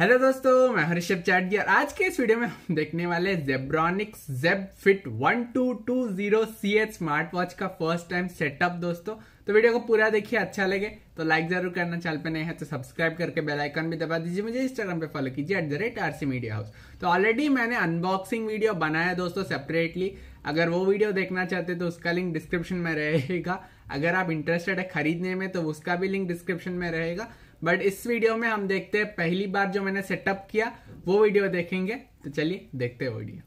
hello दोस्तों मैं हरिशभ चैटगी और आज के इस वीडियो में हम देखने वाले Zebronics Zeb fit 1220 H smart watch का फर्स्ट टाइम सेटअप दोस्तों तो वीडियो को पूरा देखिए अच्छा लगे तो लाइक जरूर करना चैनल पे नए हैं तो सब्सक्राइब करके बेल आइकन भी दबा दीजिए मुझे इंस्टाग्राम पे फॉलो कीजिए at the rate R C media house तो ऑलरेडी मैंने अनबॉक्सिंग वीडियो बनाया दोस्तों सेपरेटली अगर वो वीडियो देखना चाहते तो उसका लिंक डिस्क्रिप्शन में रहेगा अगर आप इंटरेस्टेड है खरीदने में तो उसका भी लिंक डिस्क्रिप्शन में रहेगा बट इस वीडियो में हम देखते हैं पहली बार जो मैंने सेटअप किया वो वीडियो देखेंगे तो चलिए देखते हैं वीडियो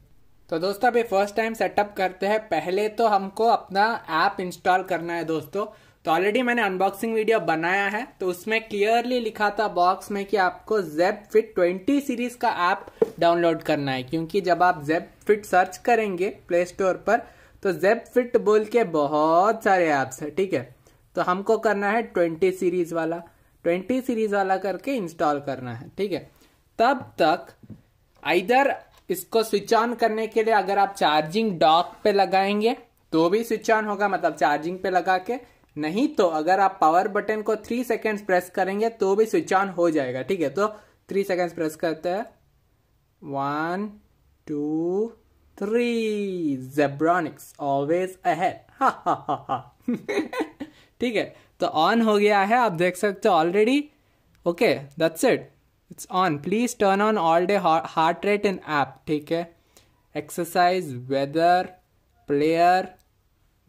तो दोस्तों अभी फर्स्ट टाइम सेटअप करते हैं पहले तो हमको अपना ऐप इंस्टॉल करना है दोस्तों तो ऑलरेडी मैंने अनबॉक्सिंग वीडियो बनाया है तो उसमें क्लियरली लिखा था बॉक्स में कि आपको जेब फिट ट्वेंटी सीरीज का ऐप डाउनलोड करना है क्योंकि जब आप जेब फिट सर्च करेंगे प्ले स्टोर पर तो जेब फिट बोल के बहुत सारे ऐप्स है ठीक है तो हमको करना है ट्वेंटी सीरीज वाला ट्वेंटी सीरीज वाला करके इंस्टॉल करना है ठीक है तब तक आइधर इसको स्विच ऑन करने के लिए अगर आप चार्जिंग डॉक पे लगाएंगे तो भी स्विच ऑन होगा मतलब चार्जिंग पे लगा के नहीं तो अगर आप पावर बटन को थ्री सेकेंड्स प्रेस करेंगे तो भी स्विच ऑन हो जाएगा ठीक है तो थ्री सेकेंड्स प्रेस करते हैं one two three Zebronics always ahead हा हा हा हा ठीक है तो ऑन हो गया है आप देख सकते हो already okay that's it it's on please turn on all day heart rate in app ठीक है एक्सरसाइज वेदर प्लेयर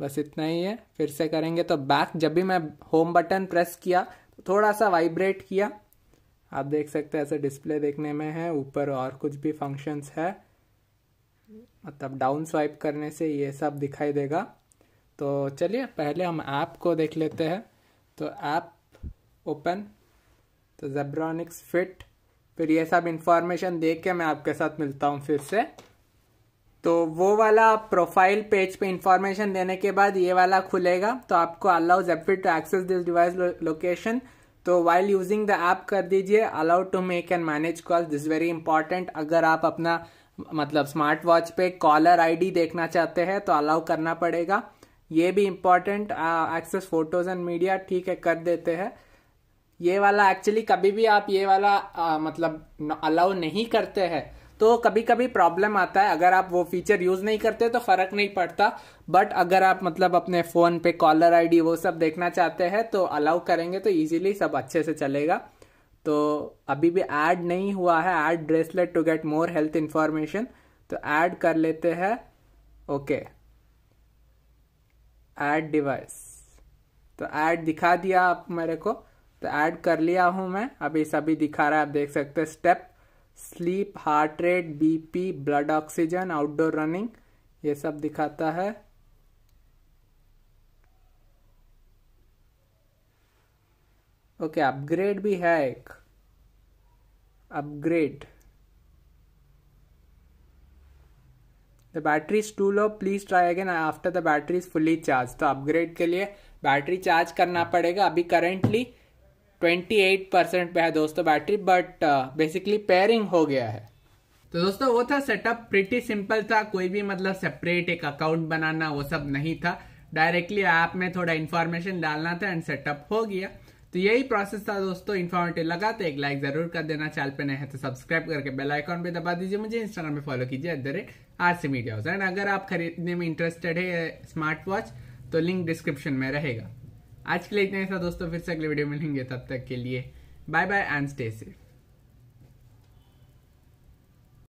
बस इतना ही है फिर से करेंगे तो बैक जब भी मैं होम बटन प्रेस किया थोड़ा सा वाइब्रेट किया आप देख सकते हैं ऐसे डिस्प्ले देखने में है ऊपर और कुछ भी फंक्शंस है मतलब डाउन स्वाइप करने से ये सब दिखाई देगा तो चलिए पहले हम ऐप को देख लेते हैं तो ऐप ओपन तो जेब्रॉनिक्स फिट फिर ये सब इंफॉर्मेशन देख के मैं आपके साथ मिलता हूँ फिर से तो वो वाला प्रोफाइल पेज पे इंफॉर्मेशन देने के बाद ये वाला खुलेगा तो आपको allow Zeb fit to access this device location तो वाइल यूजिंग द ऐप कर दीजिए allow to make and manage call this very important अगर आप अपना मतलब स्मार्ट वॉच पे कॉलर आईडी देखना चाहते हैं तो अलाउ करना पड़ेगा ये भी important access photos and media ठीक है कर देते हैं ये वाला एक्चुअली कभी भी आप ये वाला आ, मतलब अलाउ नहीं करते हैं तो कभी कभी प्रॉब्लम आता है अगर आप वो फीचर यूज नहीं करते तो फर्क नहीं पड़ता बट अगर आप मतलब अपने फोन पे कॉलर आईडी वो सब देखना चाहते हैं तो अलाउ करेंगे तो इजीली सब अच्छे से चलेगा तो अभी भी ऐड नहीं हुआ है add bracelet to get more health information तो ऐड कर लेते हैं ओके ऐड डिवाइस तो ऐड दिखा दिया आप मेरे को तो ऐड कर लिया हूं मैं अभी सभी दिखा रहा है आप देख सकते हैं step sleep heart rate BP blood oxygen outdoor running ये सब दिखाता है ओके okay, अपग्रेड भी है एक upgrade the battery is too low please try again after the battery is fully charge तो अपग्रेड के लिए बैटरी चार्ज करना पड़ेगा अभी करेंटली ट्वेंटी एट परसेंट पे है दोस्तों बैटरी बट बेसिकली पेयरिंग हो गया है तो दोस्तों वो था सेटअप प्रिटी सिंपल था कोई भी मतलब सेपरेट एक अकाउंट बनाना वो सब नहीं था डायरेक्टली ऐप में थोड़ा इन्फॉर्मेशन डालना था एंड सेटअप हो गया तो यही प्रोसेस था दोस्तों इन्फॉर्मेटिव लगा तो एक लाइक जरूर कर देना चैनल पे नए हैं तो सब्सक्राइब करके बेल आइकॉन भी दबा दीजिए मुझे इंस्टाग्राम पे फॉलो कीजिए at the rate R C media house and अगर आप खरीदने में इंटरेस्टेड है स्मार्ट वॉच तो लिंक डिस्क्रिप्शन में रहेगा आज के लिए इतना ही था दोस्तों फिर से अगले वीडियो में मिलेंगे तब तक के लिए bye bye and stay safe